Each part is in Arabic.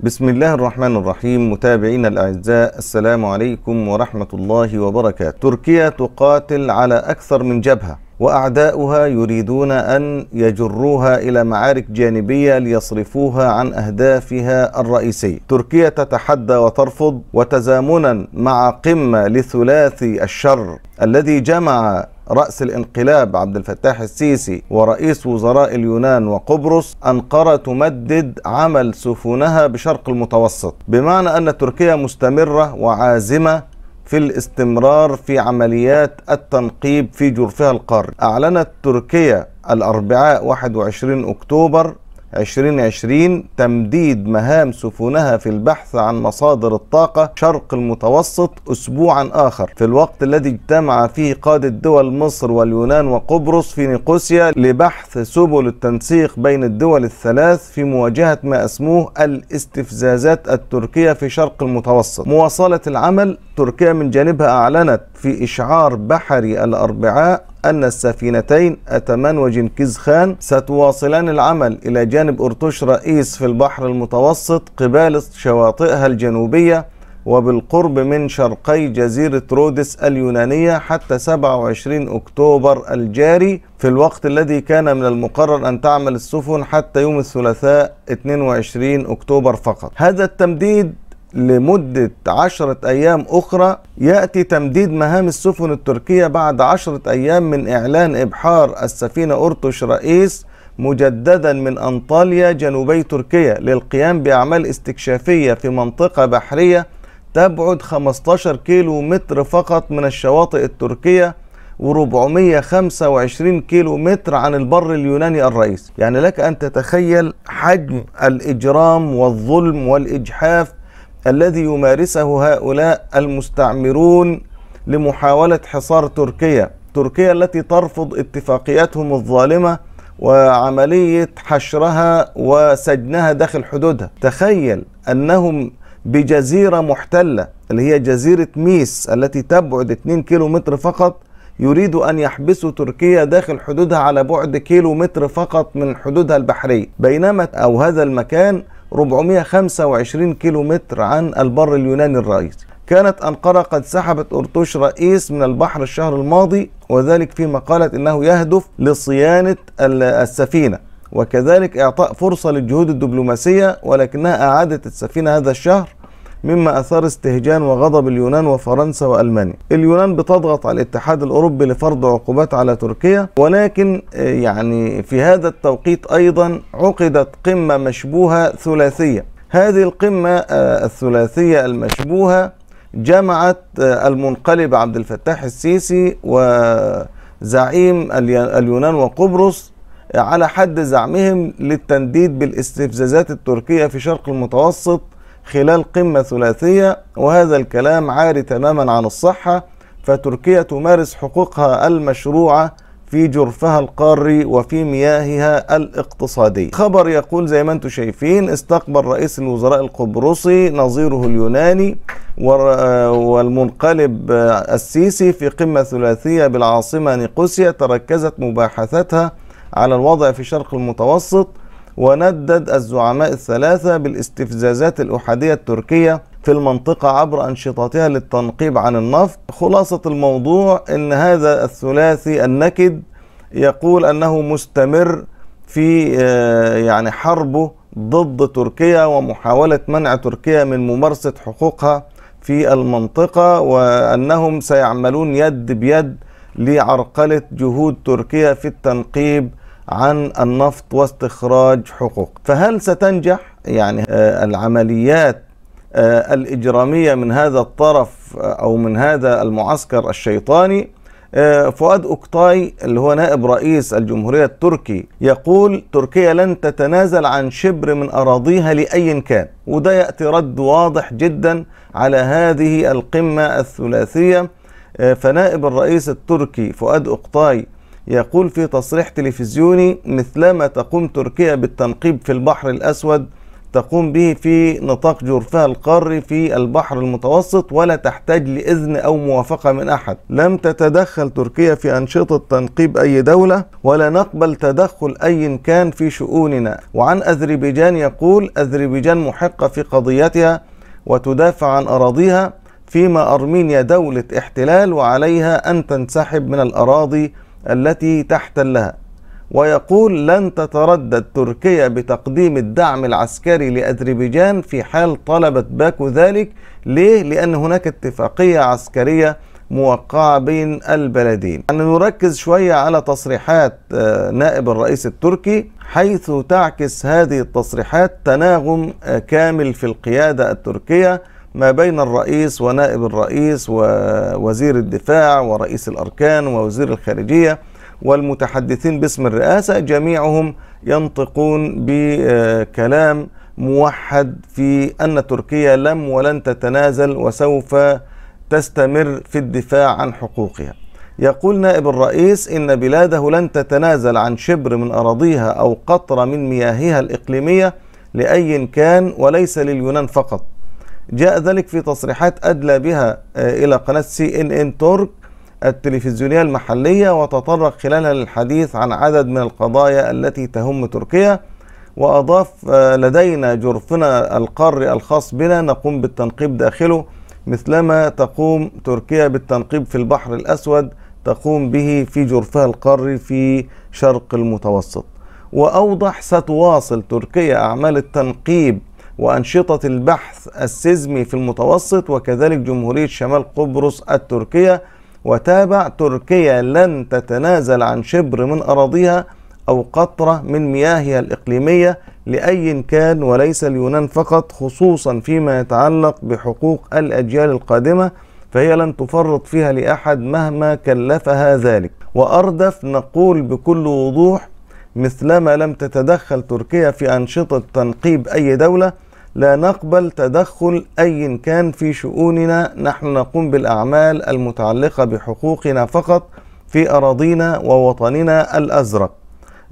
بسم الله الرحمن الرحيم متابعينا الأعزاء السلام عليكم ورحمة الله وبركاته تركيا تقاتل على أكثر من جبهة وأعداؤها يريدون أن يجروها إلى معارك جانبية ليصرفوها عن أهدافها الرئيسية تركيا تتحدى وترفض وتزامنا مع قمة لثلاثي الشر الذي جمع رأس الانقلاب عبد الفتاح السيسي ورئيس وزراء اليونان وقبرص أنقرة تمدد عمل سفنها بشرق المتوسط بمعنى أن تركيا مستمرة وعازمة في الاستمرار في عمليات التنقيب في جرفها القاري أعلنت تركيا الأربعاء 21 أكتوبر 2020 تمديد مهام سفنها في البحث عن مصادر الطاقة شرق المتوسط أسبوعا آخر في الوقت الذي اجتمع فيه قادة دول مصر واليونان وقبرص في نيقوسيا لبحث سبل التنسيق بين الدول الثلاث في مواجهة ما أسموه الاستفزازات التركية في شرق المتوسط مواصلة العمل تركيا من جانبها أعلنت في إشعار بحري الأربعاء أن السفينتين أتمان وجنكيز خان ستواصلان العمل إلى جانب أرتوش رئيس في البحر المتوسط قبال شواطئها الجنوبية وبالقرب من شرقي جزيرة رودس اليونانية حتى 27 أكتوبر الجاري في الوقت الذي كان من المقرر أن تعمل السفن حتى يوم الثلاثاء 22 أكتوبر فقط هذا التمديد لمدة عشرة أيام أخرى يأتي تمديد مهام السفن التركية بعد عشرة أيام من إعلان إبحار السفينة أرتش رئيس مجددا من أنطاليا جنوبي تركيا للقيام بأعمال استكشافية في منطقة بحرية تبعد 15 كيلو متر فقط من الشواطئ التركية و425 كيلو متر عن البر اليوناني الرئيسي يعني لك أن تتخيل حجم الإجرام والظلم والإجحاف الذي يمارسه هؤلاء المستعمرون لمحاولة حصار تركيا تركيا التي ترفض اتفاقياتهم الظالمة وعملية حشرها وسجنها داخل حدودها تخيل أنهم بجزيرة محتلة اللي هي جزيرة ميس التي تبعد 2 متر فقط يريد أن يحبسوا تركيا داخل حدودها على بعد كيلو متر فقط من حدودها البحرية بينما أو هذا المكان 425 كيلومتر عن البر اليوناني الرئيسي كانت أنقرة قد سحبت أرتوش رئيس من البحر الشهر الماضي وذلك فيما قالت أنه يهدف لصيانة السفينة وكذلك إعطاء فرصة للجهود الدبلوماسية ولكنها أعادت السفينة هذا الشهر مما أثار استهجان وغضب اليونان وفرنسا وألمانيا اليونان بتضغط على الاتحاد الأوروبي لفرض عقوبات على تركيا ولكن آه، يعني في هذا التوقيت أيضا عقدت قمة مشبوهة ثلاثية هذه القمة آه، الثلاثية المشبوهة جمعت آه، المنقلب عبد الفتاح السيسي وزعيم اليونان وقبرص على حد زعمهم للتنديد بالاستفزازات التركية في شرق المتوسط خلال قمة ثلاثية وهذا الكلام عاري تماما عن الصحة فتركيا تمارس حقوقها المشروعة في جرفها القاري وفي مياهها الاقتصادية خبر يقول زي ما انتم شايفين استقبل رئيس الوزراء القبرصي نظيره اليوناني والمنقلب السيسي في قمة ثلاثية بالعاصمة نيقوسيا تركزت مباحثتها على الوضع في شرق المتوسط وندد الزعماء الثلاثة بالاستفزازات الأحادية التركية في المنطقة عبر أنشطتها للتنقيب عن النفط خلاصة الموضوع أن هذا الثلاثي النكد يقول أنه مستمر في آه، يعني حربه ضد تركيا ومحاولة منع تركيا من ممارسة حقوقها في المنطقة وأنهم سيعملون يد بيد لعرقلة جهود تركيا في التنقيب عن النفط واستخراج حقوق فهل ستنجح يعني آه، العمليات آه، الإجرامية من هذا الطرف آه، أو من هذا المعسكر الشيطاني فؤاد أكتاي اللي هو نائب رئيس الجمهورية التركي يقول تركيا لن تتنازل عن شبر من أراضيها لأي كان وده يأتي رد واضح جدا على هذه القمة الثلاثية فنائب الرئيس التركي فؤاد أكتاي يقول في تصريح تلفزيوني مثلما تقوم تركيا بالتنقيب في البحر الأسود تقوم به في نطاق جرفها القاري في البحر المتوسط ولا تحتاج لإذن أو موافقة من أحد لم تتدخل تركيا في أنشطة تنقيب أي دولة ولا نقبل تدخل أي كان في شؤوننا وعن أذربيجان يقول أذربيجان محقة في قضيتها وتدافع عن أراضيها فيما أرمينيا دولة احتلال وعليها أن تنسحب من الأراضي التي تحتلها ويقول لن تتردد تركيا بتقديم الدعم العسكري لأذربيجان في حال طلبت باكو ذلك ليه؟ لأن هناك اتفاقية عسكرية موقعة بين البلدين أن يعني نركز شوية على تصريحات آه، نائب الرئيس التركي حيث تعكس هذه التصريحات تناغم آه، كامل في القيادة التركية ما بين الرئيس ونائب الرئيس ووزير الدفاع ورئيس الأركان ووزير الخارجية والمتحدثين باسم الرئاسة جميعهم ينطقون بكلام موحد في أن تركيا لم ولن تتنازل وسوف تستمر في الدفاع عن حقوقها يقول نائب الرئيس إن بلاده لن تتنازل عن شبر من أراضيها أو قطرة من مياهها الإقليمية لأي كان وليس لليونان فقط جاء ذلك في تصريحات أدلى بها آه، إلى قناة سي إن إن ترك التلفزيونية المحلية وتطرق خلالها للحديث عن عدد من القضايا التي تهم تركيا وأضاف آه، لدينا جرفنا القاري الخاص بنا نقوم بالتنقيب داخله مثلما تقوم تركيا بالتنقيب في البحر الأسود تقوم به في جرفها القاري في شرق المتوسط وأوضح ستواصل تركيا أعمال التنقيب وأنشطة البحث السيزمي في المتوسط وكذلك جمهورية شمال قبرص التركية وتابع تركيا لن تتنازل عن شبر من أراضيها أو قطرة من مياهها الإقليمية لأي كان وليس اليونان فقط خصوصا فيما يتعلق بحقوق الأجيال القادمة فهي لن تفرط فيها لأحد مهما كلفها ذلك وأردف نقول بكل وضوح مثلما لم تتدخل تركيا في أنشطة تنقيب أي دولة لا نقبل تدخل أي كان في شؤوننا نحن نقوم بالأعمال المتعلقة بحقوقنا فقط في أراضينا ووطننا الأزرق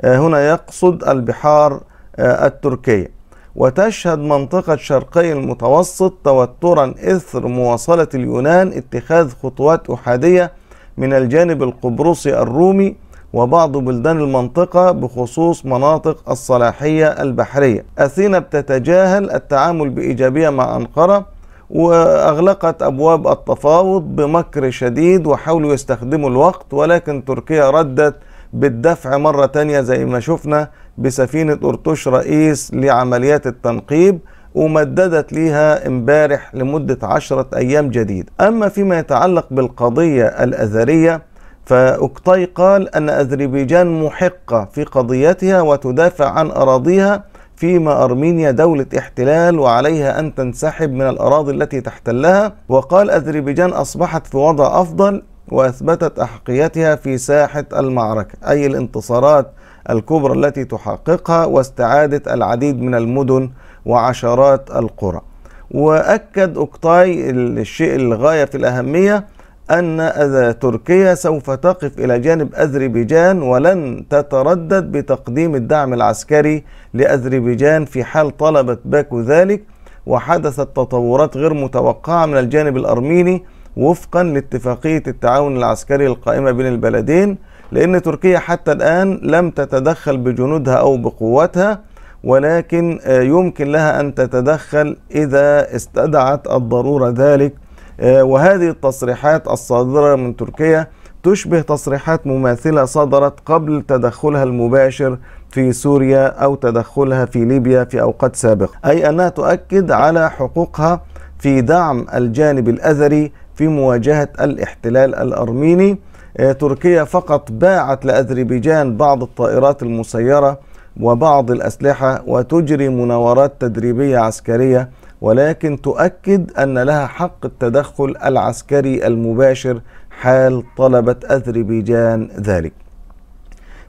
آه، هنا يقصد البحار آه، التركية وتشهد منطقة شرقي المتوسط توترا إثر مواصلة اليونان اتخاذ خطوات أحادية من الجانب القبرصي الرومي وبعض بلدان المنطقة بخصوص مناطق الصلاحية البحرية أثينا بتتجاهل التعامل بإيجابية مع أنقرة وأغلقت أبواب التفاوض بمكر شديد وحاولوا يستخدموا الوقت ولكن تركيا ردت بالدفع مرة تانية زي ما شفنا بسفينة أرتوش رئيس لعمليات التنقيب ومددت ليها امبارح لمدة عشرة أيام جديد أما فيما يتعلق بالقضية الأذرية فأكتاي قال أن أذربيجان محقة في قضيتها وتدافع عن أراضيها فيما أرمينيا دولة احتلال وعليها أن تنسحب من الأراضي التي تحتلها وقال أذربيجان أصبحت في وضع أفضل وأثبتت أحقيتها في ساحة المعركة أي الانتصارات الكبرى التي تحققها واستعادة العديد من المدن وعشرات القرى وأكد أكتاي الشيء الغاية في الأهمية أن تركيا سوف تقف إلى جانب أذربيجان ولن تتردد بتقديم الدعم العسكري لأذربيجان في حال طلبت باكو ذلك وحدثت تطورات غير متوقعة من الجانب الأرميني وفقا لاتفاقية التعاون العسكري القائمة بين البلدين لأن تركيا حتى الآن لم تتدخل بجنودها أو بقواتها ولكن آه، يمكن لها أن تتدخل إذا استدعت الضرورة ذلك آه، وهذه التصريحات الصادرة من تركيا تشبه تصريحات مماثلة صدرت قبل تدخلها المباشر في سوريا أو تدخلها في ليبيا في أوقات سابقة أي أنها تؤكد على حقوقها في دعم الجانب الأذري في مواجهة الاحتلال الأرميني آه، تركيا فقط باعت لأذربيجان بعض الطائرات المسيرة وبعض الأسلحة وتجري مناورات تدريبية عسكرية ولكن تؤكد أن لها حق التدخل العسكري المباشر حال طلبت أذربيجان ذلك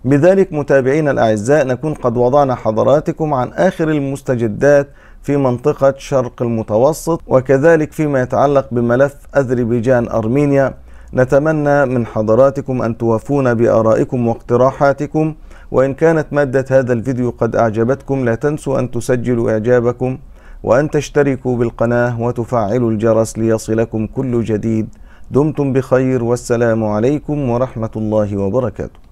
بذلك متابعينا الأعزاء نكون قد وضعنا حضراتكم عن آخر المستجدات في منطقة شرق المتوسط وكذلك فيما يتعلق بملف أذربيجان أرمينيا نتمنى من حضراتكم أن توافونا بآرائكم واقتراحاتكم وإن كانت مادة هذا الفيديو قد أعجبتكم لا تنسوا أن تسجلوا إعجابكم وأن تشتركوا بالقناة وتفعلوا الجرس ليصلكم كل جديد دمتم بخير والسلام عليكم ورحمة الله وبركاته